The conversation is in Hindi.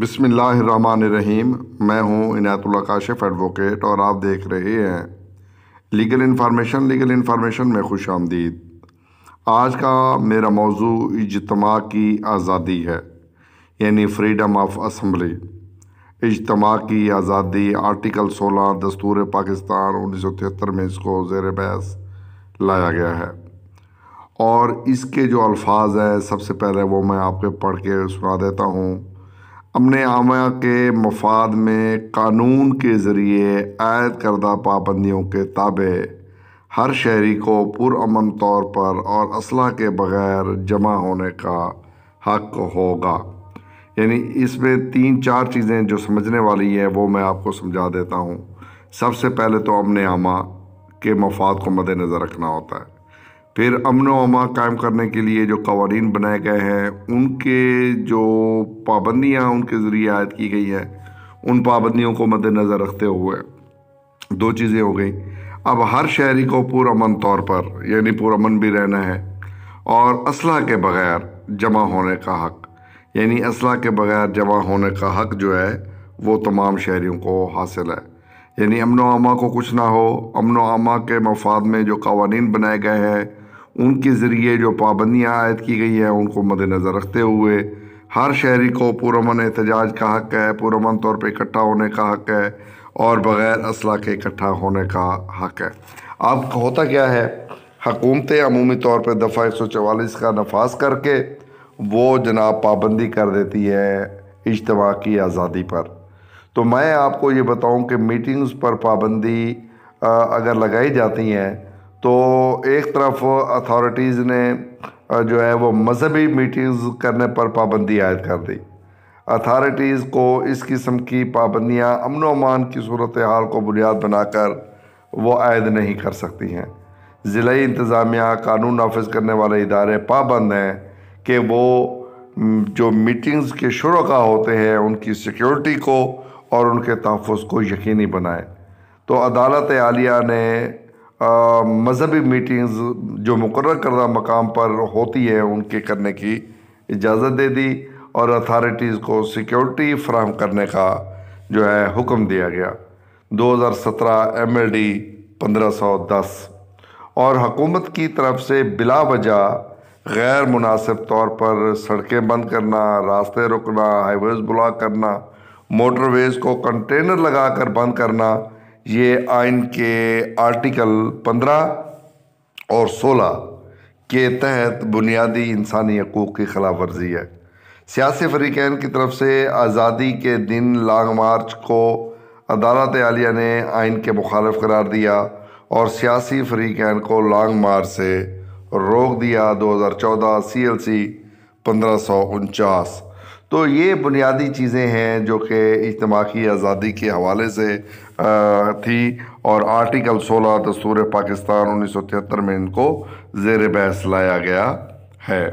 बिसमीम मैं हूं इनायतुल्ला काशिफ एडवोकेट और आप देख रहे हैं लीगल इन्फॉर्मेशन लीगल इन्फार्मेशन में खुश आमदीद आज का मेरा मौजू इजतमा की आज़ादी है यानी फ्रीडम ऑफ असम्बली इजतमा की आज़ादी आर्टिकल 16 दस्तूर पाकिस्तान उन्नीस में इसको जेर बहस लाया गया है और इसके जो अल्फाज हैं सबसे पहले वो मैं आपके पढ़ के सुना देता हूँ अमन आम के मफाद में कानून के ज़रिए आयद करदा पाबंदियों के ताबे हर शहरी को पुरमन तौर पर और असलाह के बग़ैर जमा होने का हक होगा यानी इसमें तीन चार चीज़ें जो समझने वाली हैं वो मैं आपको समझा देता हूँ सबसे पहले तो अमन आमा के मफाद को मद्नज़र रखना होता है फिर अमन अमा कायम करने के लिए जो कवानीन बनाए गए हैं उनके जो पाबंदियाँ उनके ज़रिए आयद की गई हैं उन पाबंदियों को मद्दनज़र रखते हुए दो चीज़ें हो गई अब हर शहरी को पुरमन तौर पर यानी पुरमन भी रहना है और असलाह के बग़ैर जमा होने का हक यानी असला के बग़ैर जमा होने का हक जो है वो तमाम शहरीों को हासिल है यानी अमन आमा को कुछ ना हो अमन अमा के मफाद में जो कवानीन बनाए गए हैं उनके ज़रिए जो पाबंदियाँ आयद की गई हैं उनको मद्नज़र रखते हुए हर शहरी को पुरमन एहतजाज का हक़ है पुरमन तौर पर इकट्ठा होने का हक़ है और बग़ैर असला के इकट्ठा होने का हक़ है अब होता क्या है हकूमतें अमूमी तौर पर दफ़ा एक सौ चवालीस का नफाज करके वो जनाब पाबंदी कर देती है इजतवा की आज़ादी पर तो मैं आपको ये बताऊँ कि मीटिंग्स पर पाबंदी अगर लगाई जाती हैं तो एक तरफ अथॉरिटीज़ ने जो है वो मजहबी मीटिंग्स करने पर पाबंदी आयद कर दी अथॉरिटीज़ को इस किस्म की पाबंदियाँ अमन अमान की सूरत हाल को बुनियाद बनाकर वो आयद नहीं कर सकती हैं ज़िले इंतज़ामिया कानून नाफज करने वाले इदारे पाबंद हैं कि वो जो मीटिंग्स के का होते हैं उनकी सिक्योरिटी को और उनके तहफ़ को यकीनी बनाएँ तो अदालत आलिया ने मजहबी मीटिंग्स जो मुकर करदा मकाम पर होती है उनके करने की इजाज़त दे दी और अथॉरिटीज़ को सिक्योरिटी फ्राहम करने का जो है हुक्म दिया गया 2017 सौ दस और हकूमत की तरफ से बिला वजह गैर मुनासिब तौर पर सड़कें बंद करना रास्ते रुकना हाईवेज़ ब्लॉक करना मोटरवेज़ को कंटेनर लगाकर बंद करना ये आइन के आर्टिकल 15 और 16 के तहत बुनियादी इंसानी हकूक़ की खिलाफ वर्जी है सियासी फरीकैन की तरफ से आज़ादी के दिन लॉन्ग मार्च को अदालत आलिया ने आइन के मुखालफ करार दिया और सियासी फरीकैन को लॉन्ग मार्च से रोक दिया 2014 सीएलसी पंद्रह सौ उनचास तो ये बुनियादी चीज़ें हैं जो कि की आज़ादी के हवाले से थी और आर्टिकल 16 दस्तूर पाकिस्तान उन्नीस में इनको ज़ेर बहस लाया गया है